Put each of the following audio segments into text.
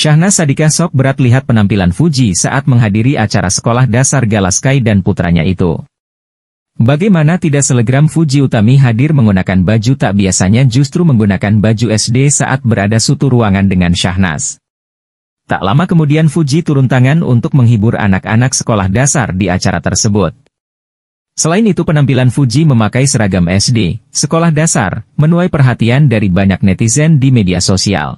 Syahna Sadika sok berat lihat penampilan Fuji saat menghadiri acara sekolah dasar Galaskai dan putranya itu. Bagaimana tidak selegram Fuji Utami hadir menggunakan baju tak biasanya justru menggunakan baju SD saat berada suatu ruangan dengan Syahnas. Tak lama kemudian Fuji turun tangan untuk menghibur anak-anak sekolah dasar di acara tersebut. Selain itu penampilan Fuji memakai seragam SD, sekolah dasar, menuai perhatian dari banyak netizen di media sosial.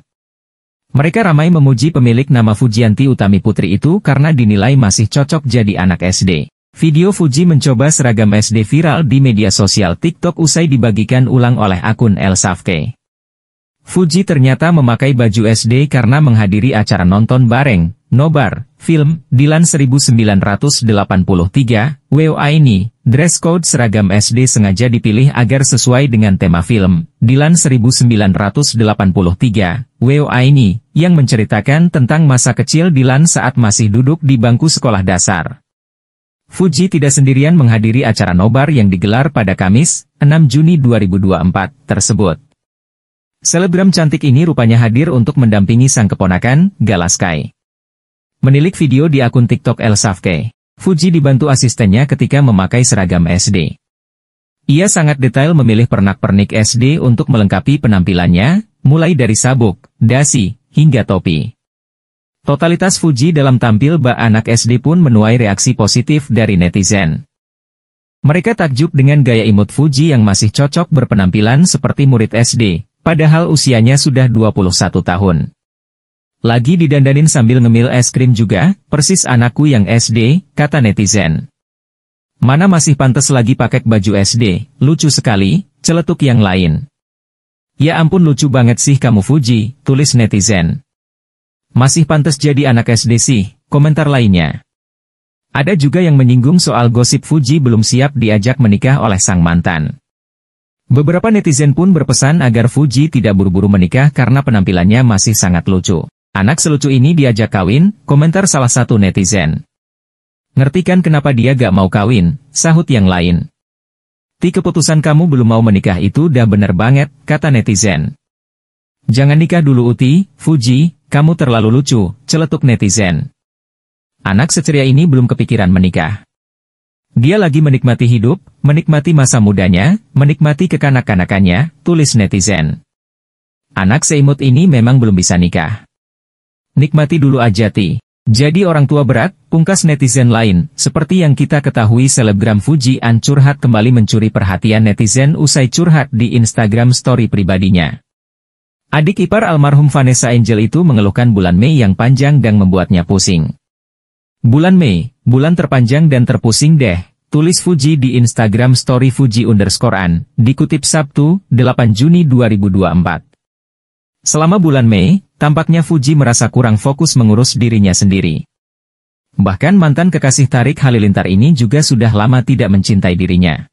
Mereka ramai memuji pemilik nama Fujianti Utami Putri itu karena dinilai masih cocok jadi anak SD. Video Fuji mencoba seragam SD viral di media sosial TikTok usai dibagikan ulang oleh akun El Safke. Fuji ternyata memakai baju SD karena menghadiri acara nonton bareng, Nobar, film, Dilan 1983, WOA ini, dress code seragam SD sengaja dipilih agar sesuai dengan tema film, Dilan 1983, WOA ini, yang menceritakan tentang masa kecil Dilan saat masih duduk di bangku sekolah dasar. Fuji tidak sendirian menghadiri acara Nobar yang digelar pada Kamis, 6 Juni 2024, tersebut. Selebgram cantik ini rupanya hadir untuk mendampingi sang keponakan, Galaskai. Menilik video di akun TikTok El Safke, Fuji dibantu asistennya ketika memakai seragam SD. Ia sangat detail memilih pernak-pernik SD untuk melengkapi penampilannya, mulai dari sabuk, dasi, hingga topi. Totalitas Fuji dalam tampil bak anak SD pun menuai reaksi positif dari netizen. Mereka takjub dengan gaya imut Fuji yang masih cocok berpenampilan seperti murid SD, padahal usianya sudah 21 tahun. Lagi didandanin sambil ngemil es krim juga, persis anakku yang SD, kata netizen. Mana masih pantas lagi pakai baju SD, lucu sekali, celetuk yang lain. Ya ampun lucu banget sih kamu Fuji, tulis netizen. Masih pantas jadi anak SD sih, komentar lainnya. Ada juga yang menyinggung soal gosip Fuji belum siap diajak menikah oleh sang mantan. Beberapa netizen pun berpesan agar Fuji tidak buru-buru menikah karena penampilannya masih sangat lucu. Anak selucu ini diajak kawin, komentar salah satu netizen. Ngertikan kenapa dia gak mau kawin, sahut yang lain. Ti keputusan kamu belum mau menikah itu dah bener banget, kata netizen. Jangan nikah dulu Uti, Fuji, kamu terlalu lucu, celetuk netizen. Anak seceria ini belum kepikiran menikah. Dia lagi menikmati hidup, menikmati masa mudanya, menikmati kekanak-kanakannya, tulis netizen. Anak seimut ini memang belum bisa nikah. Nikmati dulu aja ti. Jadi orang tua berat, pungkas netizen lain, seperti yang kita ketahui selebgram Fuji An curhat kembali mencuri perhatian netizen usai curhat di Instagram story pribadinya. Adik ipar almarhum Vanessa Angel itu mengeluhkan bulan Mei yang panjang dan membuatnya pusing. Bulan Mei, bulan terpanjang dan terpusing deh, tulis Fuji di Instagram story Fuji underscore An, dikutip Sabtu, 8 Juni 2024. Selama bulan Mei, tampaknya Fuji merasa kurang fokus mengurus dirinya sendiri. Bahkan mantan kekasih Tarik Halilintar ini juga sudah lama tidak mencintai dirinya.